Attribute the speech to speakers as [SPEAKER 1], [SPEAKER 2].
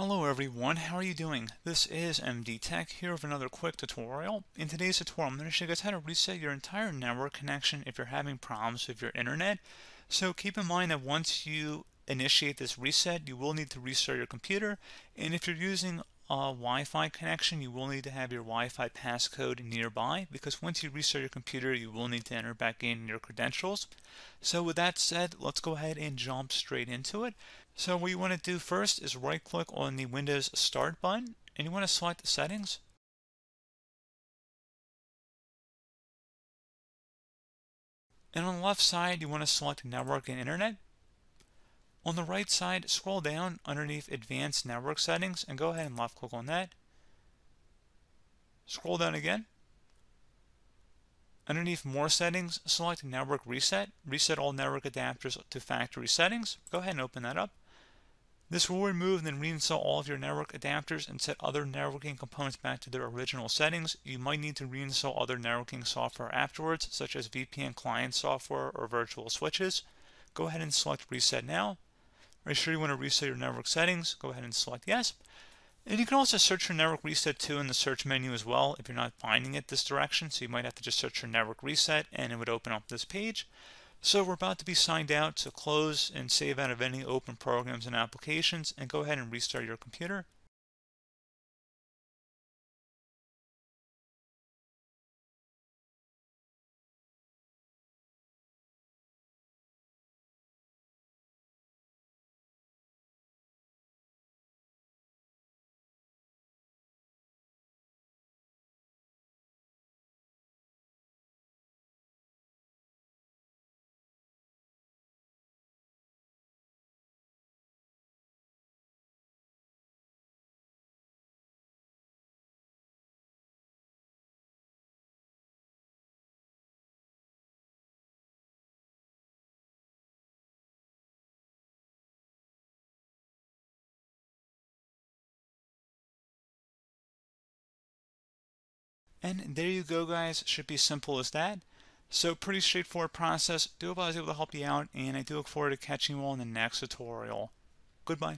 [SPEAKER 1] Hello everyone, how are you doing? This is MD Tech here with another quick tutorial. In today's tutorial, I'm going to show you guys how to reset your entire network connection if you're having problems with your internet. So keep in mind that once you initiate this reset, you will need to restart your computer. And if you're using uh, Wi-Fi connection, you will need to have your Wi-Fi passcode nearby because once you restart your computer, you will need to enter back in your credentials. So with that said, let's go ahead and jump straight into it. So what you want to do first is right-click on the Windows Start button and you want to select the Settings. And on the left side, you want to select Network and Internet. On the right side, scroll down underneath Advanced Network Settings and go ahead and left click on that. Scroll down again. Underneath More Settings, select Network Reset. Reset all network adapters to factory settings. Go ahead and open that up. This will remove and then reinstall all of your network adapters and set other networking components back to their original settings. You might need to reinstall other networking software afterwards, such as VPN client software or virtual switches. Go ahead and select Reset Now. Make sure you want to reset your network settings. Go ahead and select yes. And you can also search for network reset too in the search menu as well if you're not finding it this direction. So you might have to just search for network reset and it would open up this page. So we're about to be signed out, so close and save out of any open programs and applications and go ahead and restart your computer. And there you go, guys. Should be simple as that. So pretty straightforward process. Do hope I was able to help you out, and I do look forward to catching you all in the next tutorial. Goodbye.